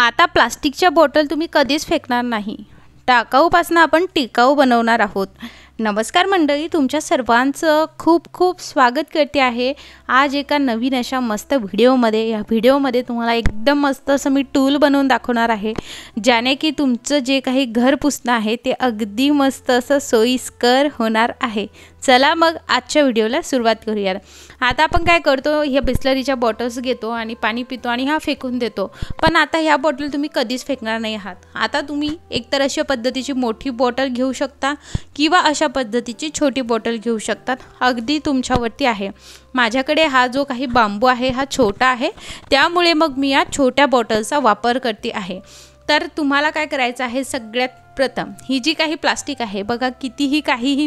आता प्लास्टिकच्या बॉटल तुम्ही कधीच फेकणार नाही टाकाऊपासून आपण टिकाऊ बनवणार आहोत नमस्कार मंडळी तुमच्या सर्वांचं खूप खूप स्वागत करते आहे आज एका नवीन अशा मस्त व्हिडिओमध्ये या व्हिडिओमध्ये तुम्हाला एकदम मस्त असं मी टूल बनवून दाखवणार आहे ज्याने की तुमचं जे काही घर पुसणं आहे ते अगदी मस्त असं सोयीस्कर होणार आहे चला मग आजच्या व्हिडिओला सुरुवात करूयात आता आपण काय करतो ह्या बिस्लरीच्या बॉटल्स घेतो आणि पाणी पितो आणि हा फेकून देतो पण आता ह्या बॉटल तुम्ही कधीच फेकणार नाही आहात आता तुम्ही एकतर अशा पद्धतीची मोठी बॉटल घेऊ शकता किंवा अशा पद्धतीची छोटी बॉटल घेऊ शकतात अगदी तुमच्यावरती आहे माझ्याकडे हा जो काही बांबू आहे हा छोटा आहे त्यामुळे मग मी या छोट्या बॉटलचा वापर करते आहे तर तुम्हाला काय करायचं आहे सगळ्यात प्रथम ही जी काही प्लास्टिक आहे बघा कितीही काहीही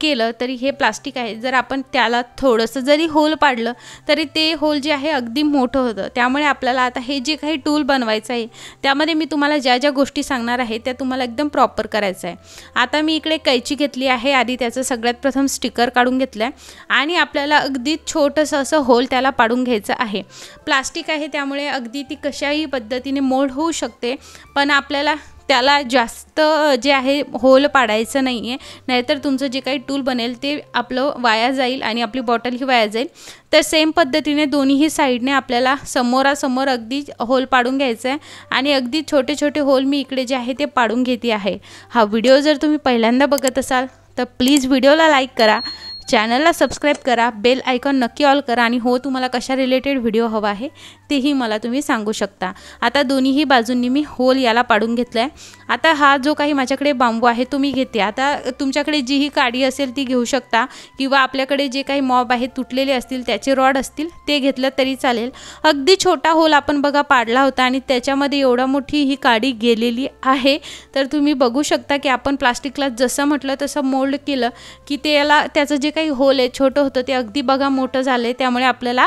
केलं तरी हे प्लास्टिक आहे जर आपण त्याला थोडंसं जरी होल पाडलं तरी ते होल जे आहे अगदी मोठं होतं त्यामुळे आपल्याला आता हे जे काही टूल बनवायचं आहे त्यामध्ये मी तुम्हाला ज्या ज्या गोष्टी सांगणार आहे त्या तुम्हाला एकदम प्रॉपर करायचं आहे आता मी इकडे कैची घेतली आहे आधी त्याचं सगळ्यात प्रथम स्टिकर काढून घेतलं आहे आणि आपल्याला अगदी छोटंसं असं होल त्याला पाडून घ्यायचं आहे प्लास्टिक आहे त्यामुळे अगदी ती कशाही पद्धतीने मोड होऊ शकते पण आपल्याला त्याला जास्त जे आहे होल पाडायचं नाही आहे नाहीतर तुमचं जे काही टूल बनेल ते आपलं वाया जाईल आणि आपली बॉटलही वाया जाईल तर सेम पद्धतीने दोन्हीही साईडने आपल्याला समोरासमोर अगदी होल पाडून घ्यायचं आहे आणि अगदी छोटे छोटे होल मी इकडे जे आहे ते पाडून घेते आहे हा व्हिडिओ जर तुम्ही पहिल्यांदा बघत असाल तर प्लीज व्हिडिओला लाईक करा चॅनलला सबस्क्राईब करा बेल आयकॉन नक्की ऑल करा आणि हो तुम्हाला कशा रिलेटेड व्हिडिओ हवा आहे तेही मला तुम्ही सांगू शकता आता दोन्हीही बाजूंनी मी होल याला पाडून घेतला आहे आता हा जो काही माझ्याकडे बांबू आहे तो मी घेते आता तुमच्याकडे जी ही काडी असेल ती घेऊ शकता किंवा आपल्याकडे जे काही मॉब आहे तुटलेले असतील त्याचे रॉड असतील ते घेतलं तरी चालेल अगदी छोटा होल आपण बघा पाडला होता आणि त्याच्यामध्ये एवढा मोठी ही काडी गेलेली आहे तर तुम्ही बघू शकता की आपण प्लास्टिकला जसं म्हटलं तसं मोल्ड केलं की त्याला त्याचं जे काही होल आहे छोटं होतं ते अगदी बघा मोठं झालं आहे त्यामुळे आपल्याला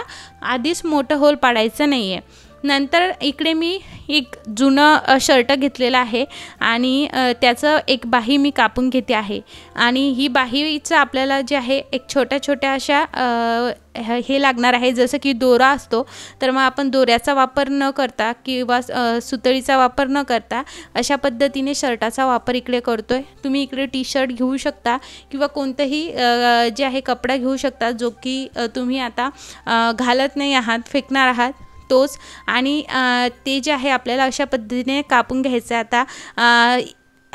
आधीच मोठं होल पाडायचं नाही आहे नंतर इकडे मी एक जुनं शर्ट घेतलेलं आहे आणि त्याचं एक बाही मी कापून घेते आहे आणि ही बाहीचं आपल्याला जे आहे एक छोट्या छोट्या अशा हे लागणार आहे जसं की दोरा असतो तर मग आपण दोऱ्याचा वापर न करता किंवा सुतळीचा वापर न करता अशा पद्धतीने शर्टाचा वापर इकडे करतो आहे तुम्ही इकडे टी शर्ट घेऊ शकता किंवा कोणतंही जे आहे कपडा घेऊ शकता जो की तुम्ही आता घालत नाही आहात फेकणार आहात तोच आणि ते जे आहे आपल्याला अशा पद्धतीने कापून घ्यायचं आहे आता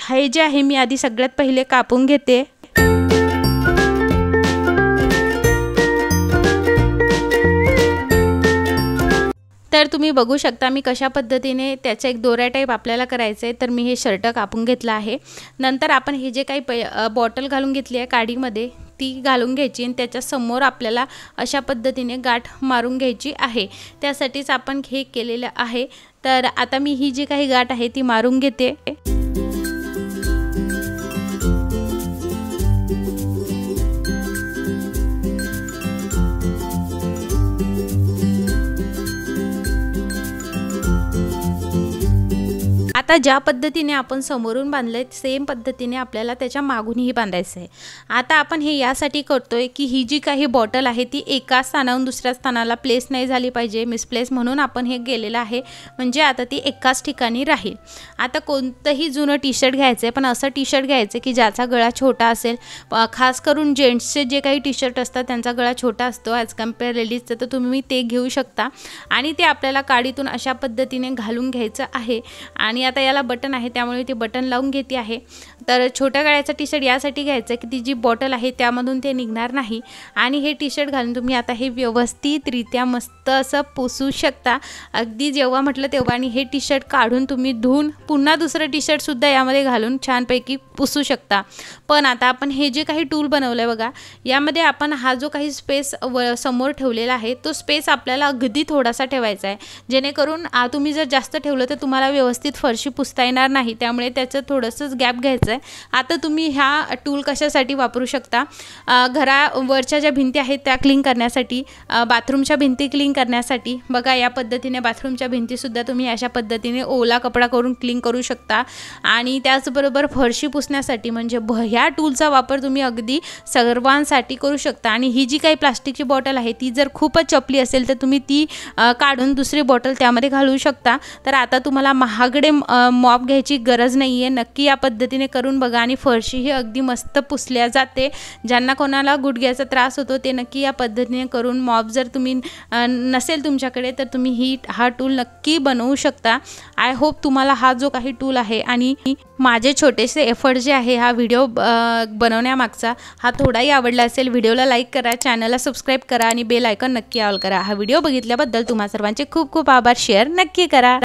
हे जे आहे मी आधी सगळ्यात पहिले कापून घेते तर तुम्ही बघू शकता मी कशा पद्धतीने त्याचा एक दोऱ्या टाईप आपल्याला करायचं आहे तर मी हे शर्ट कापून घेतलं आहे नंतर आपण हे जे काही पै बॉटल घालून घेतली आहे काडीमध्ये ती घालून घ्यायची आणि त्याच्यासमोर आपल्याला अशा पद्धतीने गाठ मारून घ्यायची आहे त्यासाठीच आपण हे केलेलं आहे तर आता मी ही जी काही गाठ आहे ती मारून घेते आता ज्या पद्धतीने आपण समोरून बांधलं आहे सेम पद्धतीने आपल्याला त्याच्या मागूनही बांधायचं आहे आता आपण हे यासाठी करतो आहे की ही जी काही बॉटल आहे ती एका स्थानाहून दुसऱ्या स्थानाला प्लेस नाही झाली पाहिजे मिसप्लेस म्हणून आपण हे गेलेलं आहे म्हणजे आता ती एकाच ठिकाणी राहील आता कोणतंही जुनं टी शर्ट घ्यायचं आहे पण असं टी शर्ट घ्यायचं की ज्याचा गळा छोटा असेल खास करून जेंट्सचे जे काही टी शर्ट असतात त्यांचा गळा छोटा असतो ॲज कम्पेअर लेडीजचं तर तुम्ही ते घेऊ शकता आणि ते आपल्याला काडीतून अशा पद्धतीने घालून घ्यायचं आहे आणि आता याला बटन आहे त्यामुळे ती बटन लावून घेते आहे तर छोट्या गळ्याचं टी शर्ट यासाठी घ्यायचं की ती जी बॉटल आहे त्यामधून ते निघणार नाही आणि हे टी शर्ट घालून तुम्ही आता हे व्यवस्थितरित्या मस्त असं पुसू शकता अगदी जेव्हा म्हटलं तेव्हा आणि हे टी शर्ट काढून तुम्ही धुवून पुन्हा दुसरं टी शर्टसुद्धा यामध्ये घालून छानपैकी पुसू शकता पण आता आपण हे जे काही टूल बनवलं आहे बघा यामध्ये आपण हा जो काही स्पेस व समोर ठेवलेला आहे तो स्पेस आपल्याला अगदी थोडासा ठेवायचा आहे जेणेकरून तुम्ही जर जास्त ठेवलं तर तुम्हाला व्यवस्थित फरशी अशी पुसता येणार नाही त्यामुळे त्याचं थोडंसंच गॅप घ्यायचं आहे आता तुम्ही ह्या टूल कशासाठी वापरू शकता घरावरच्या ज्या भिंती आहेत त्या क्लीन करण्यासाठी बाथरूमच्या भिंती क्लीन करण्यासाठी बघा या पद्धतीने बाथरूमच्या भिंतीसुद्धा तुम्ही अशा पद्धतीने ओला कपडा करून क्लीन करू शकता आणि त्याचबरोबर फरशी पुसण्यासाठी म्हणजे भ ह्या टूलचा वापर तुम्ही अगदी सर्वांसाठी करू शकता आणि ही जी काही प्लास्टिकची बॉटल आहे ती जर खूपच चपली असेल तर तुम्ही ती काढून दुसरी बॉटल त्यामध्ये घालू शकता तर आता तुम्हाला महागडे मॉप घ्यायची गरज नाही आहे नक्की या पद्धतीने करून बघा आणि फरशीही अगदी मस्त पुसल्या जाते ज्यांना कोणाला गुडघ्याचा त्रास होतो ते नक्की या पद्धतीने करून मॉप जर तुम्ही नसेल तुमच्याकडे तर तुम्ही ही हा टूल नक्की बनवू शकता आय होप तुम्हाला हा जो काही टूल आहे आणि माझे छोटेसे एफर्ट जे आहे हा व्हिडिओ बनवण्यामागचा हा थोडाही आवडला असेल व्हिडिओला लाईक करा चॅनलला सबस्क्राईब करा आणि बेल आयकॉन नक्की ऑल करा हा व्हिडिओ बघितल्याबद्दल तुम्हा सर्वांचे खूप खूप आभार शेअर नक्की करा